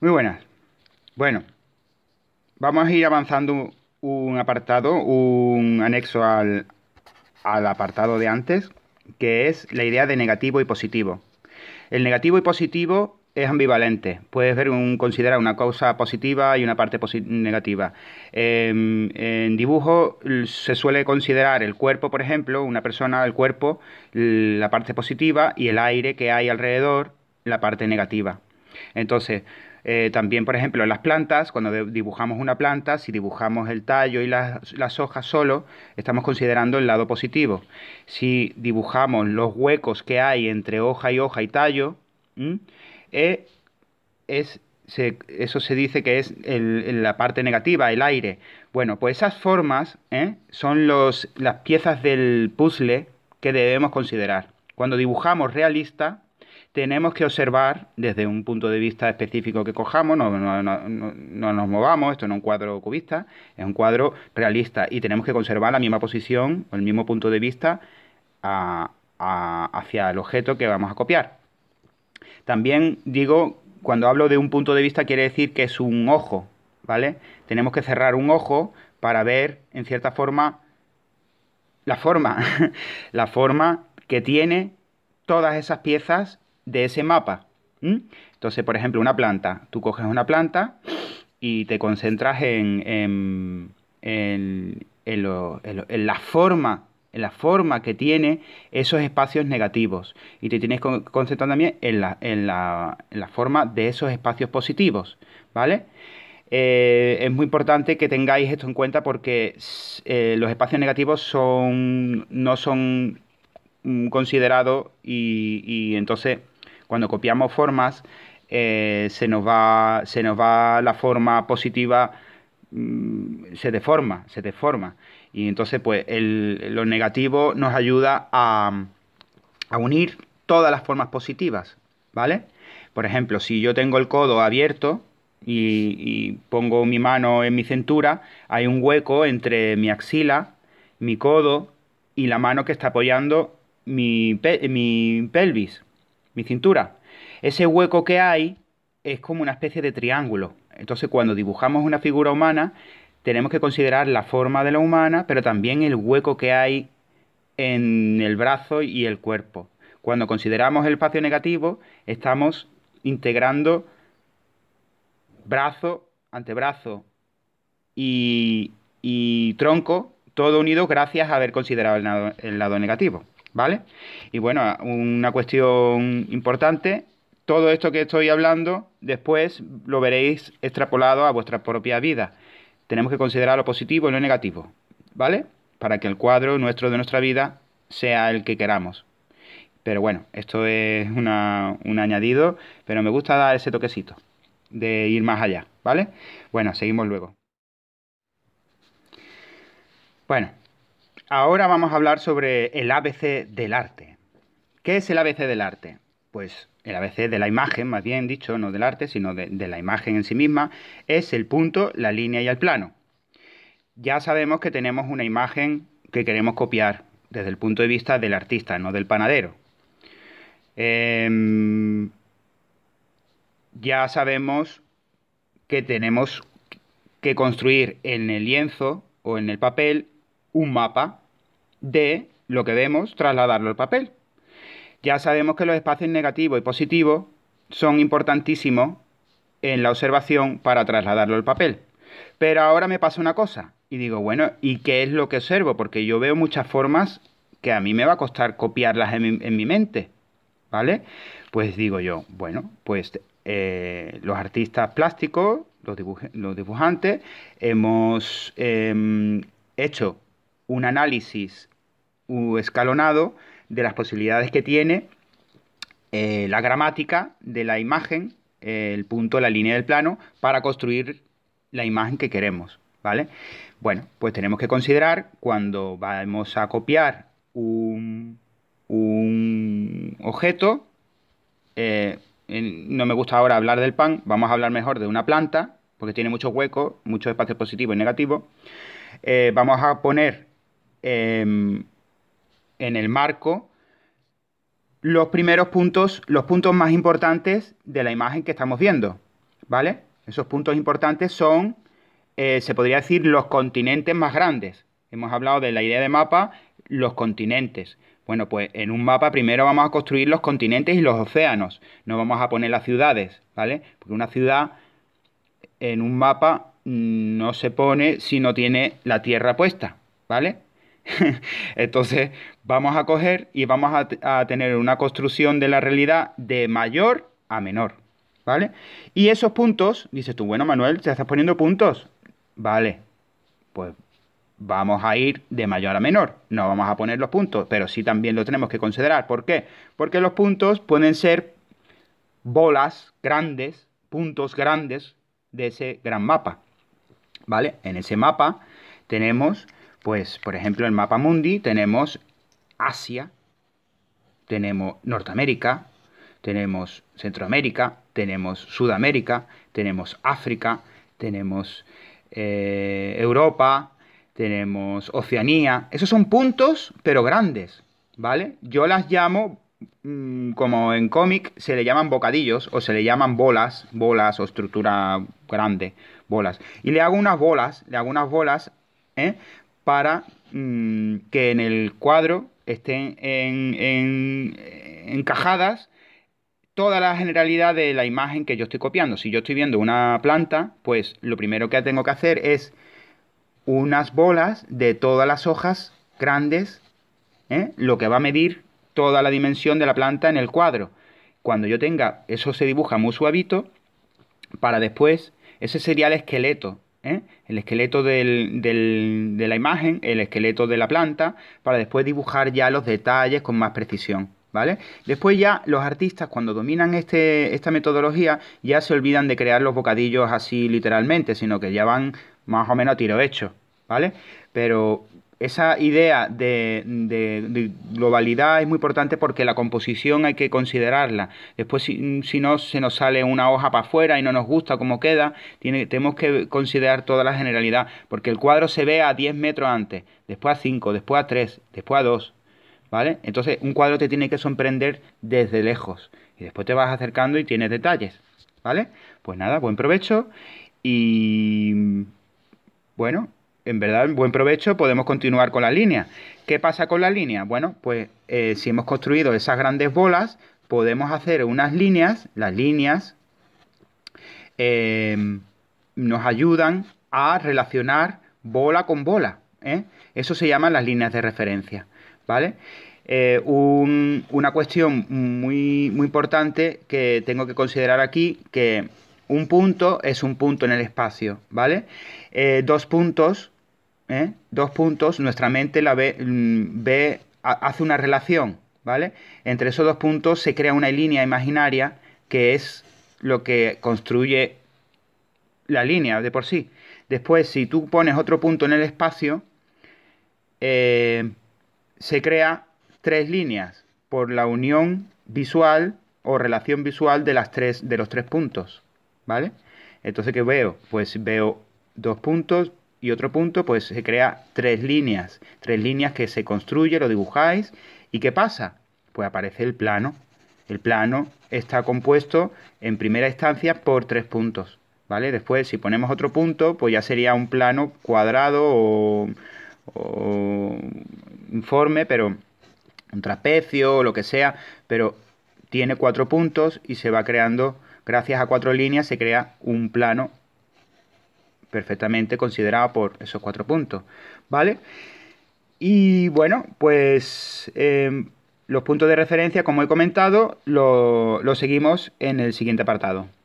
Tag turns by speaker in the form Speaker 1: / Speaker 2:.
Speaker 1: Muy buenas. Bueno, vamos a ir avanzando un apartado, un anexo al, al apartado de antes, que es la idea de negativo y positivo. El negativo y positivo es ambivalente. Puedes ver un, considerar una causa positiva y una parte negativa. En, em, en dibujo se suele considerar el cuerpo, por ejemplo, una persona, el cuerpo, la parte positiva y el aire que hay alrededor, la parte negativa. Entonces, eh, también, por ejemplo, en las plantas, cuando dibujamos una planta, si dibujamos el tallo y las, hojas solo, estamos considerando el lado positivo. Si dibujamos los huecos que hay entre hoja y hoja y tallo, eh, es, eso se dice que es la parte negativa, el aire. Bueno, pues esas formas ¿eh? son las piezas del puzzle que debemos considerar. Cuando dibujamos realista, tenemos que observar desde un punto de vista específico que cojamos, no, nos movamos, esto no es un cuadro cubista, es un cuadro realista y tenemos que conservar la misma posición o el mismo punto de vista hacia el objeto que vamos a copiar. También digo, cuando hablo de un punto de vista quiere decir que es un ojo, ¿vale? Tenemos que cerrar un ojo para ver, en cierta forma, la forma, la forma que tiene todas esas piezas de ese mapa. Entonces, por ejemplo, una planta. Tú coges una planta y te concentras en, en, la forma en la forma que tiene esos espacios negativos y te tienes que concentrar también en la, forma de esos espacios positivos, ¿vale? Eh, es muy importante que tengáis esto en cuenta porque eh, los espacios negativos son, no son mm, considerados y, y entonces cuando copiamos formas, eh, se, nos va, se nos va la forma positiva, mm, se deforma, se deforma. Y entonces, pues, el, lo negativo nos ayuda a, a unir todas las formas positivas, ¿vale? Por ejemplo, si yo tengo el codo abierto, y, pongo mi mano en mi cintura, hay un hueco entre mi axila, mi codo y la mano que está apoyando mi, mi pelvis mi cintura. Ese hueco que hay es como una especie de triángulo. Entonces cuando dibujamos una figura humana, tenemos que considerar la forma de la humana, pero también el hueco que hay en el brazo y el cuerpo. Cuando consideramos el espacio negativo, estamos integrando brazo, antebrazo y, tronco, todo unido gracias a haber considerado el lado negativo. ¿vale? Y bueno, una cuestión importante, todo esto que estoy hablando después lo veréis extrapolado a vuestra propia vida. Tenemos que considerar lo positivo y lo negativo, ¿vale? Para que el cuadro nuestro de nuestra vida sea el que queramos. Pero bueno, esto es un añadido, pero me gusta dar ese toquecito de ir más allá, ¿vale? Bueno, seguimos luego. Bueno, Ahora vamos a hablar sobre el ABC del arte. ¿Qué es el ABC del arte? Pues el ABC de la imagen, más bien dicho, no del arte, sino de, la imagen en sí misma, es el punto, la línea y el plano. Ya sabemos que tenemos una imagen que queremos copiar desde el punto de vista del artista, no del panadero. Em, ya sabemos que tenemos que construir en el lienzo o en el papel un mapa de lo que vemos trasladarlo al papel. Ya sabemos que los espacios negativos y positivos son importantísimos en la observación para trasladarlo al papel. Pero ahora me pasa una cosa y digo, bueno, ¿y qué es lo que observo? Porque yo veo muchas formas que a mí me va a costar copiarlas en mi, mente, ¿vale? Pues digo yo, bueno, pues eh, los artistas plásticos, los, los dibujantes, hemos em, hecho un análisis escalonado de las posibilidades que tiene eh, la gramática de la imagen, eh, el punto, la línea del plano, para construir la imagen que queremos, ¿vale? Bueno, pues tenemos que considerar cuando vamos a copiar un, objeto, eh, no me gusta ahora hablar del pan, vamos a hablar mejor de una planta, porque tiene muchos huecos, muchos espacios positivos y negativos, vamos a poner em, en el marco los primeros puntos, los puntos más importantes de la imagen que estamos viendo, ¿vale? Esos puntos importantes son, eh, se podría decir, los continentes más grandes. Hemos hablado de la idea de mapa, los continentes. Bueno, pues en un mapa primero vamos a construir los continentes y los océanos. No vamos a poner las ciudades, ¿vale? Porque una ciudad en un mapa mm, no se pone si no tiene la tierra puesta, ¿vale? Entonces vamos a coger y vamos a, tener una construcción de la realidad de mayor a menor. ¿Vale? Y esos puntos, dices tú, bueno Manuel, te estás poniendo puntos. Vale, pues vamos a ir de mayor a menor. No vamos a poner los puntos, pero sí también lo tenemos que considerar. ¿Por qué? Porque los puntos pueden ser bolas grandes, puntos grandes de ese gran mapa. ¿Vale? En ese mapa tenemos pues, por ejemplo, en Mapa Mundi tenemos Asia, tenemos Norteamérica, tenemos Centroamérica, tenemos Sudamérica, tenemos África, tenemos eh, Europa, tenemos Oceanía. Esos son puntos, pero grandes, ¿vale? Yo las llamo, mm, como en cómic, se le llaman bocadillos o se le llaman bolas, bolas o estructura grande, bolas. Y le hago unas bolas, le hago unas bolas ¿eh? para mm, que en el cuadro estén en, en, encajadas toda la generalidad de la imagen que yo estoy copiando. Si yo estoy viendo una planta, pues lo primero que tengo que hacer es unas bolas de todas las hojas grandes, ¿eh? lo que va a medir toda la dimensión de la planta en el cuadro. Cuando yo tenga, eso se dibuja muy suavito, para después, ese sería el esqueleto ¿eh? el esqueleto de la imagen, el esqueleto de la planta, para después dibujar ya los detalles con más precisión. ¿Vale? Después ya los artistas cuando dominan este, esta metodología ya se olvidan de crear los bocadillos así literalmente, sino que ya van más o menos a tiro hecho, ¿vale? Pero esa idea de, globalidad es muy importante porque la composición hay que considerarla. Después, si, no, se nos sale una hoja para afuera y no nos gusta cómo queda, tenemos que considerar toda la generalidad, porque el cuadro se ve a 10 metros antes, después a 5, después a 3, después a 2. ¿Vale? Entonces, un cuadro te tiene que sorprender desde lejos y después te vas acercando y tienes detalles. ¿Vale? Pues nada, buen provecho y bueno, en verdad, buen provecho, podemos continuar con la línea. ¿Qué pasa con la línea? Bueno, pues eh, si hemos construido esas grandes bolas, podemos hacer unas líneas, las líneas eh, nos ayudan a relacionar bola con bola. ¿eh? Eso se llaman las líneas de referencia, ¿vale? una cuestión muy, muy importante que tengo que considerar aquí, que un punto es un punto en el espacio, ¿vale? dos puntos ¿eh? dos puntos, nuestra mente la ve, mm, hace una relación, ¿vale? Entre esos dos puntos se crea una línea imaginaria que es lo que construye la línea de por sí. Después, si tú pones otro punto en el espacio, eh, se crea tres líneas por la unión visual o relación visual de, las tres, de los tres puntos, ¿vale? Entonces, ¿qué veo? Pues veo dos puntos, y otro punto, pues se crea tres líneas, tres líneas que se construye, lo dibujáis y ¿qué pasa? Pues aparece el plano. El plano está compuesto en primera instancia por tres puntos, ¿vale? Después si ponemos otro punto, pues ya sería un plano cuadrado o, o informe, pero un trapecio o lo que sea, pero tiene cuatro puntos y se va creando, gracias a cuatro líneas se crea un plano perfectamente considerada por esos cuatro puntos, ¿vale? Y bueno, pues em, los puntos de referencia, como he comentado, los lo seguimos en el siguiente apartado.